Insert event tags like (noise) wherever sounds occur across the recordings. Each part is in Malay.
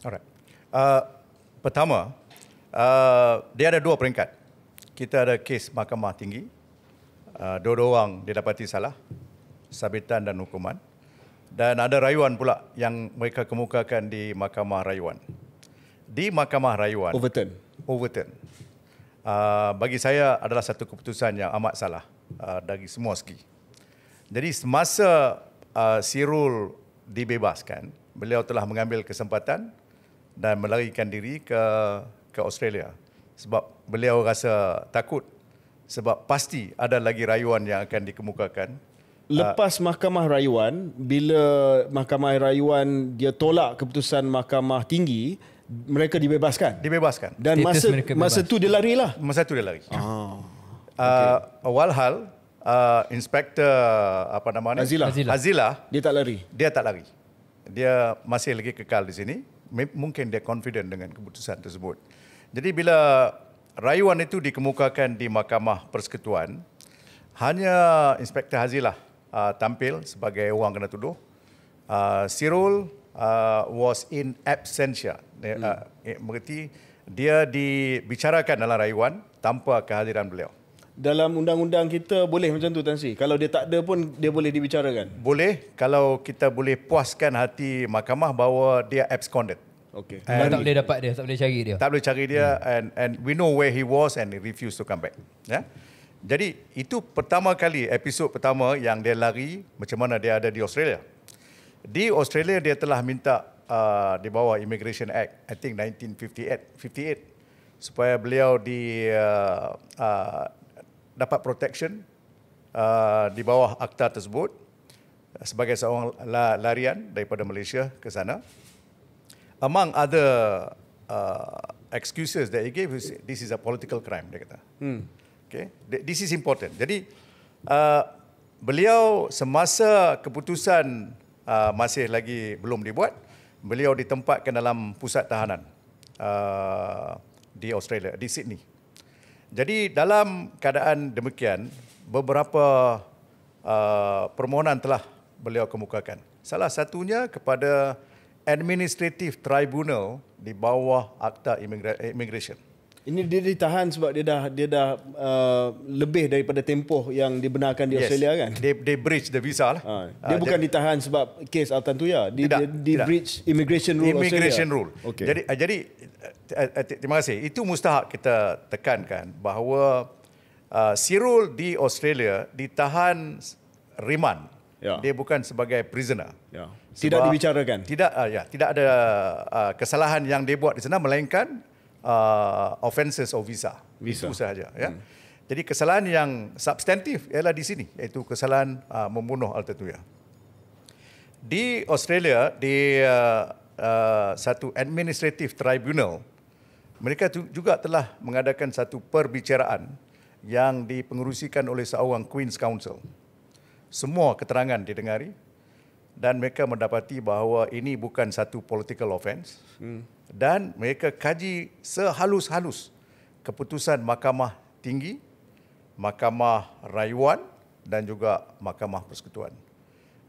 Alright. Uh, pertama, uh, dia ada dua peringkat. Kita ada kes mahkamah tinggi. Uh, dua-dua orang didapati salah. Sabitan dan hukuman. Dan ada rayuan pula yang mereka kemukakan di mahkamah rayuan. Di mahkamah rayuan. Overturn. Overturn. Uh, bagi saya adalah satu keputusan yang amat salah uh, dari semua segi. Jadi semasa uh, Sirul dibebaskan, beliau telah mengambil kesempatan dan melarikan diri ke ke Australia sebab beliau rasa takut sebab pasti ada lagi rayuan yang akan dikemukakan lepas mahkamah rayuan bila mahkamah rayuan dia tolak keputusan mahkamah tinggi mereka dibebaskan dibebaskan dan Status masa bebas. masa tu dia larilah masa tu dia lari ah oh. Ah, okay. walhal uh, inspektor apa nama ni Azila. Azila. Azila dia tak lari dia tak lari dia masih lagi kekal di sini mungkin dia confident dengan keputusan tersebut. Jadi bila rayuan itu dikemukakan di Mahkamah Persekutuan, hanya Inspektor Hazilah uh, tampil sebagai orang kena tuduh. Uh, Sirul uh, was in absentia. Hmm. Uh, Mengerti eh, dia dibicarakan dalam rayuan tanpa kehadiran beliau dalam undang-undang kita boleh macam tu Tan Sri? Kalau dia tak ada pun dia boleh dibicarakan? Boleh. Kalau kita boleh puaskan hati mahkamah bahawa dia absconded. Okay. And tak boleh dapat dia, tak boleh cari dia. Tak boleh cari dia hmm. and and we know where he was and he refused to come back. Ya. Yeah? Jadi itu pertama kali episod pertama yang dia lari macam mana dia ada di Australia. Di Australia dia telah minta uh, di bawah Immigration Act I think 1958 58 supaya beliau di uh, uh dapat protection uh, di bawah akta tersebut uh, sebagai seorang larian daripada Malaysia ke sana. Among other uh, excuses that he gave, this is a political crime, dia kata. Hmm. Okay. This is important. Jadi, uh, beliau semasa keputusan uh, masih lagi belum dibuat, beliau ditempatkan dalam pusat tahanan uh, di Australia, di Sydney. Jadi dalam keadaan demikian, beberapa uh, permohonan telah beliau kemukakan. Salah satunya kepada Administrative Tribunal di bawah Akta Immigration. Ini dia ditahan sebab dia dah dia dah uh, lebih daripada tempoh yang dibenarkan di yes. Australia kan. They they breach the visa lah. Ha. Dia uh, bukan ditahan sebab kes Al Tantuya. Dia tidak, dia, dia tidak. breach immigration rule immigration Australia. Immigration rule. Okay. Jadi uh, jadi uh, terima kasih. Itu mustahak kita tekankan bahawa uh, rule di Australia ditahan riman. Ya. Dia bukan sebagai prisoner. Ya. Tidak dibicarakan. Tidak uh, ya, tidak ada uh, kesalahan yang dia buat di sana melainkan uh, offences of visa. visa. Itu sahaja. Ya. Hmm. Jadi kesalahan yang substantif ialah di sini, iaitu kesalahan uh, membunuh Altatuya. Di Australia, di uh, uh, satu administrative tribunal, mereka tu, juga telah mengadakan satu perbicaraan yang dipengerusikan oleh seorang Queen's Council. Semua keterangan didengari, dan mereka mendapati bahawa ini bukan satu political offence hmm. dan mereka kaji sehalus-halus keputusan mahkamah tinggi, mahkamah rayuan dan juga mahkamah persekutuan.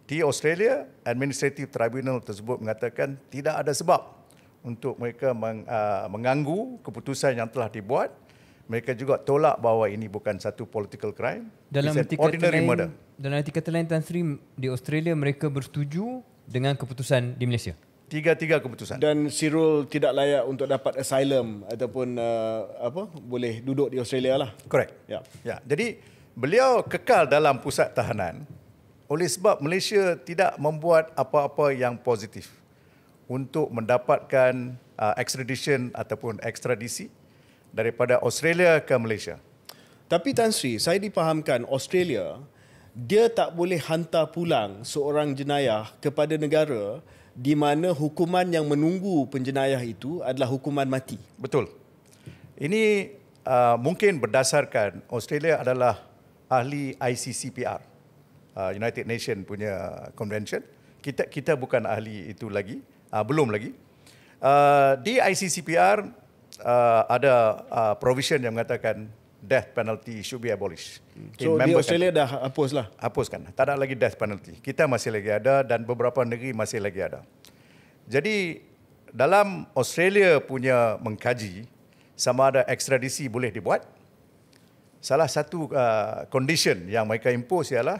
Di Australia, administrative tribunal tersebut mengatakan tidak ada sebab untuk mereka meng, uh, mengganggu keputusan yang telah dibuat. Mereka juga tolak bahawa ini bukan satu political crime. Dalam It's an ordinary crime, murder. Dalam arti kata lain Tan Sri di Australia mereka bersetuju dengan keputusan di Malaysia. Tiga-tiga keputusan. Dan Sirul tidak layak untuk dapat asylum ataupun uh, apa boleh duduk di Australia lah. Correct. Ya. Yeah. Jadi beliau kekal dalam pusat tahanan oleh sebab Malaysia tidak membuat apa-apa yang positif untuk mendapatkan uh, extradition ataupun ekstradisi daripada Australia ke Malaysia. Tapi Tan Sri, saya dipahamkan Australia dia tak boleh hantar pulang seorang jenayah kepada negara di mana hukuman yang menunggu penjenayah itu adalah hukuman mati. Betul. Ini uh, mungkin berdasarkan Australia adalah ahli ICCPR, uh, United Nations punya convention. Kita kita bukan ahli itu lagi, uh, belum lagi. Uh, di ICCPR uh, ada uh, provision yang mengatakan death penalty should be abolished. Hmm. So di Australia country. Kan. dah hapus lah? Hapuskan. Tak ada lagi death penalty. Kita masih lagi ada dan beberapa negeri masih lagi ada. Jadi dalam Australia punya mengkaji sama ada ekstradisi boleh dibuat, salah satu uh, condition yang mereka impose ialah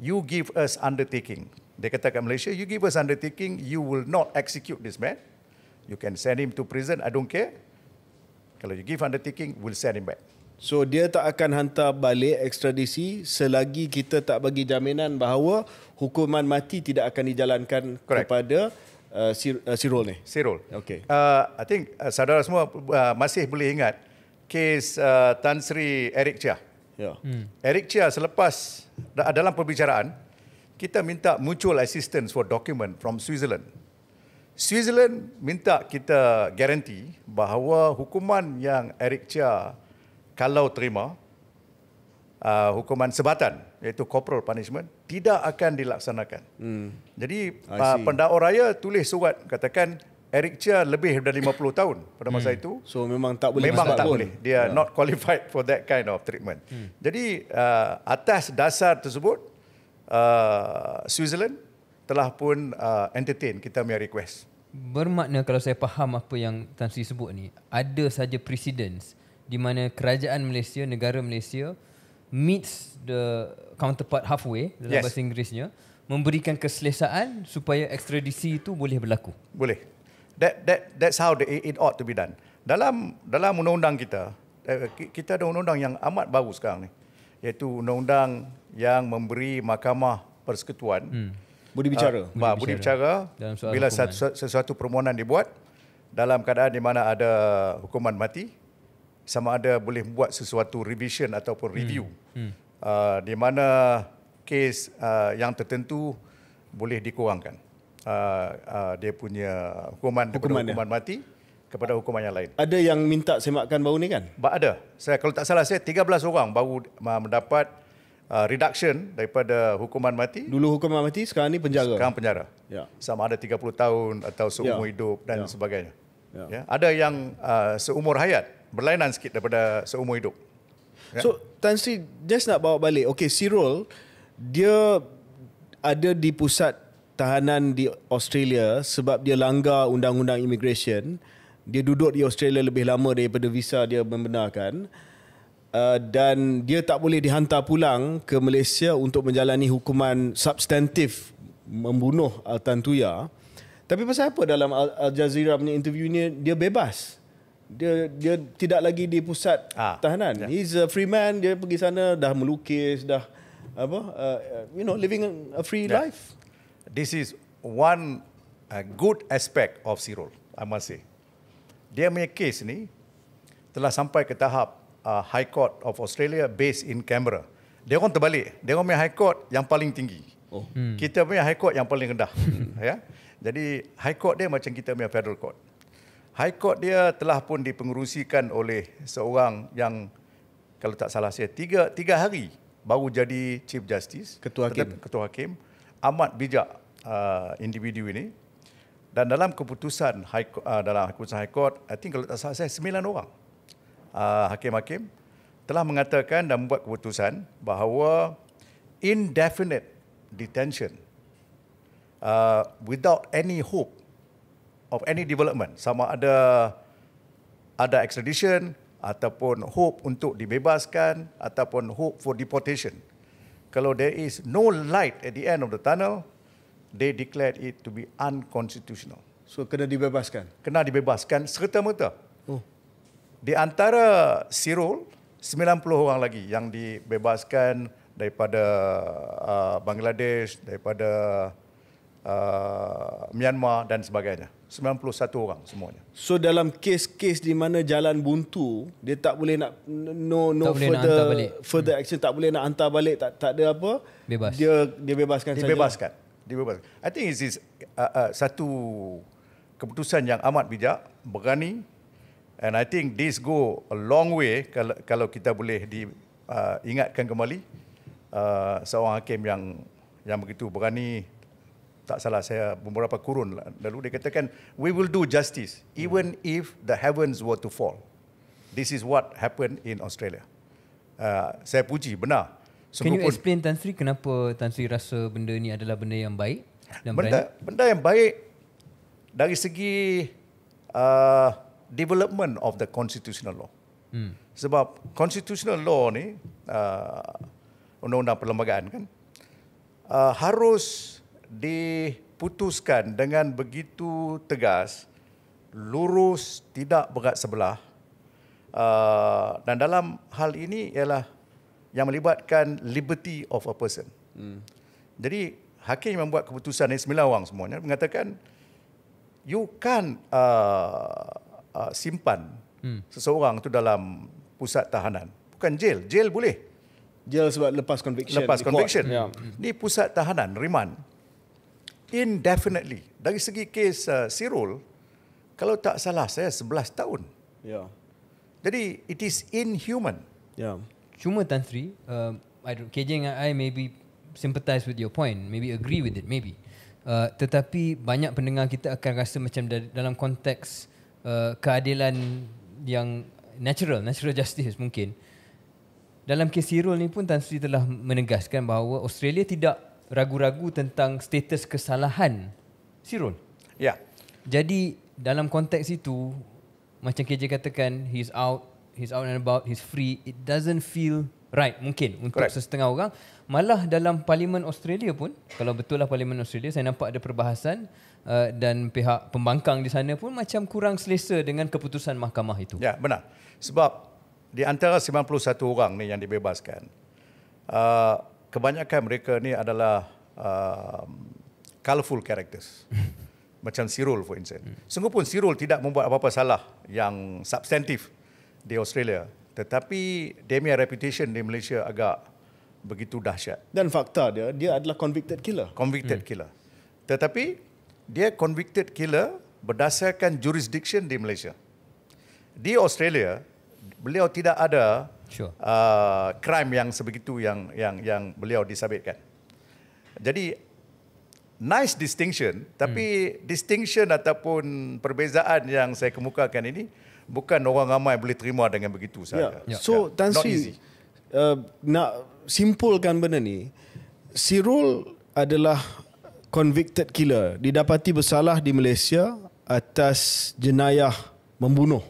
you give us undertaking. Dia kata kat Malaysia, you give us undertaking, you will not execute this man. You can send him to prison, I don't care. Kalau you give undertaking, we'll send him back. So dia tak akan hantar balik ekstradisi selagi kita tak bagi jaminan bahawa hukuman mati tidak akan dijalankan Correct. kepada uh, si, uh, ni. Si Okay. Uh, I think uh, saudara semua uh, masih boleh ingat kes uh, Tan Sri Eric Chia. Yeah. Hmm. Eric Chia selepas dalam perbicaraan, kita minta mutual assistance for document from Switzerland. Switzerland minta kita garanti bahawa hukuman yang Eric Chia kalau terima uh, hukuman sebatan iaitu corporal punishment tidak akan dilaksanakan. Hmm. Jadi uh, pendakwa raya tulis surat katakan Eric Chia lebih dari 50 (laughs) tahun pada masa hmm. itu. So memang tak boleh memang tak pun. boleh. Dia yeah. not qualified for that kind of treatment. Hmm. Jadi uh, atas dasar tersebut uh, Switzerland telah pun uh, entertain kita punya request. Bermakna kalau saya faham apa yang Tan Sri sebut ni, ada saja precedence di mana kerajaan Malaysia, negara Malaysia meets the counterpart halfway dalam yes. bahasa Inggerisnya memberikan keselesaan supaya ekstradisi itu boleh berlaku. Boleh. That that that's how the, it ought to be done. Dalam dalam undang-undang kita, eh, kita ada undang-undang yang amat baru sekarang ni, iaitu undang-undang yang memberi mahkamah persekutuan hmm. budi ah, bicara. Uh, budi, budi bicara, bicara bila sesuatu permohonan dibuat dalam keadaan di mana ada hukuman mati, sama ada boleh buat sesuatu revision ataupun hmm. review hmm. Hmm. Uh, di mana kes uh, ah, yang tertentu boleh dikurangkan uh, uh, dia punya hukuman hukuman, ya. hukuman mati kepada hukuman yang lain. Ada yang minta semakkan baru ni kan? Ba ada. Saya kalau tak salah saya 13 orang baru mendapat uh, reduction daripada hukuman mati. Dulu hukuman mati sekarang ni penjara. Sekarang penjara. Ya. Sama ada 30 tahun atau seumur ya. hidup dan ya. sebagainya. Ya. ya. Ada yang uh, seumur hayat berlainan sikit daripada seumur hidup. Ya? So Tan Sri just nak bawa balik. Okay, Cyril dia ada di pusat tahanan di Australia sebab dia langgar undang-undang immigration. Dia duduk di Australia lebih lama daripada visa dia membenarkan. Uh, dan dia tak boleh dihantar pulang ke Malaysia untuk menjalani hukuman substantif membunuh al-Tantuya. Tapi pasal apa dalam Al Jazeera punya interview ini dia bebas? dia dia tidak lagi di pusat ah. tahanan. Yeah. He's a free man, dia pergi sana dah melukis, dah apa uh, you know living a free yeah. life. This is one uh, good aspect of Sirol, I must say. Dia punya kes ni telah sampai ke tahap uh, High Court of Australia based in Canberra. Dia orang terbalik. Dia orang punya High Court yang paling tinggi. Oh. Hmm. Kita punya High Court yang paling rendah. (laughs) ya. Jadi High Court dia macam kita punya Federal Court. High Court dia telah pun dipengerusikan oleh seorang yang kalau tak salah saya tiga tiga hari baru jadi Chief Justice Ketua Hakim Ketua Hakim amat bijak uh, individu ini dan dalam keputusan High Court, uh, dalam keputusan High Court I think kalau tak salah saya sembilan orang uh, hakim-hakim telah mengatakan dan membuat keputusan bahawa indefinite detention uh, without any hope of any development sama ada ada extradition ataupun hope untuk dibebaskan ataupun hope for deportation kalau there is no light at the end of the tunnel they declared it to be unconstitutional so kena dibebaskan kena dibebaskan serta-merta oh. di antara Sirol 90 orang lagi yang dibebaskan daripada uh, Bangladesh daripada uh, Myanmar dan sebagainya. 91 orang semuanya. So dalam kes-kes di mana jalan buntu, dia tak boleh nak no no tak further further hmm. action hmm. tak boleh nak hantar balik tak tak ada apa. Bebas. Dia dia bebaskan saja. Dibebaskan. Dibebaskan. I think it is uh, uh, satu keputusan yang amat bijak, berani and I think this go a long way kalau kalau kita boleh di uh, ingatkan kembali uh, seorang hakim yang yang begitu berani tak salah saya beberapa kurun lah. lalu dia katakan we will do justice even hmm. if the heavens were to fall this is what happened in australia uh, saya puji benar Sebab can you explain Tan Sri kenapa Tan Sri rasa benda ni adalah benda yang baik dan benda benda yang baik dari segi uh, development of the constitutional law hmm. sebab constitutional law ni uh, undang-undang perlembagaan kan uh, harus diputuskan dengan begitu tegas lurus tidak berat sebelah uh, dan dalam hal ini ialah yang melibatkan liberty of a person hmm. jadi hakim membuat keputusan ini sembilan orang semuanya mengatakan you can uh, ah, uh, ah, simpan hmm. seseorang itu dalam pusat tahanan bukan jail jail boleh jail sebab lepas conviction lepas conviction yeah. ni pusat tahanan remand indefinitely. Dari segi kes uh, Sirul, kalau tak salah saya 11 tahun. Ya. Jadi it is inhuman. Ya. Cuma Tan Sri, uh, I don't, KJ and I maybe sympathize with your point, maybe agree with it, maybe. Uh, tetapi banyak pendengar kita akan rasa macam dalam konteks uh, keadilan yang natural, natural justice mungkin. Dalam kes Sirul ni pun Tan Sri telah menegaskan bahawa Australia tidak ragu-ragu tentang status kesalahan Sirul. Ya. Yeah. Jadi dalam konteks itu macam KJ katakan he's out, he's out and about, he's free. It doesn't feel right mungkin untuk Correct. sesetengah orang. Malah dalam parlimen Australia pun kalau betul lah parlimen Australia saya nampak ada perbahasan uh, dan pihak pembangkang di sana pun macam kurang selesa dengan keputusan mahkamah itu. Ya, yeah, benar. Sebab di antara 91 orang ni yang dibebaskan uh, kebanyakan mereka ni adalah uh, colourful characters. (laughs) Macam Cyril for instance. Sungguh pun Cyril tidak membuat apa-apa salah yang substantif di Australia. Tetapi Damien reputation di Malaysia agak begitu dahsyat. Dan fakta dia, dia adalah convicted killer. Convicted hmm. killer. Tetapi dia convicted killer berdasarkan jurisdiction di Malaysia. Di Australia, beliau tidak ada sure. uh, crime yang sebegitu yang yang yang beliau disabitkan. Jadi nice distinction tapi hmm. distinction ataupun perbezaan yang saya kemukakan ini bukan orang ramai boleh terima dengan begitu ya. saja. Yeah. Yeah. So ya. Tan Sri uh, nak simpulkan benda ni Sirul adalah convicted killer didapati bersalah di Malaysia atas jenayah membunuh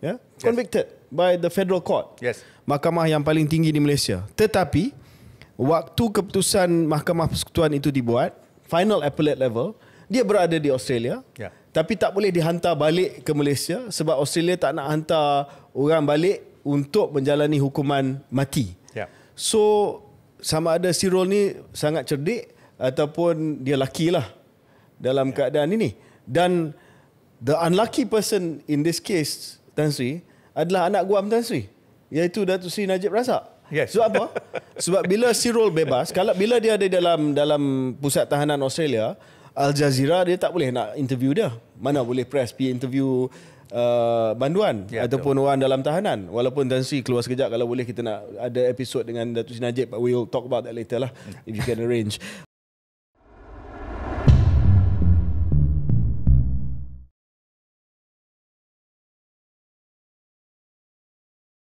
ya yeah? convicted by the federal court. Yes. Mahkamah yang paling tinggi di Malaysia. Tetapi waktu keputusan Mahkamah Persekutuan itu dibuat, final appellate level, dia berada di Australia. Ya. Tapi tak boleh dihantar balik ke Malaysia sebab Australia tak nak hantar orang balik untuk menjalani hukuman mati. Ya. So sama ada Cyril ni sangat cerdik ataupun dia lucky lah dalam ya. keadaan ini. Dan the unlucky person in this case Tan Sri, adalah anak Guam Tan Sri iaitu Datuk Sri Najib Razak. Yes. Sebab apa? (laughs) Sebab bila sirol bebas, kalau bila dia ada dalam dalam pusat tahanan Australia, Al Jazeera dia tak boleh nak interview dia. Mana boleh press pergi interview uh, banduan ya, ataupun betul. orang dalam tahanan. Walaupun Tan Sri keluar sekejap kalau boleh kita nak ada episod dengan Datuk Sri Najib, we'll talk about that later lah if you can arrange.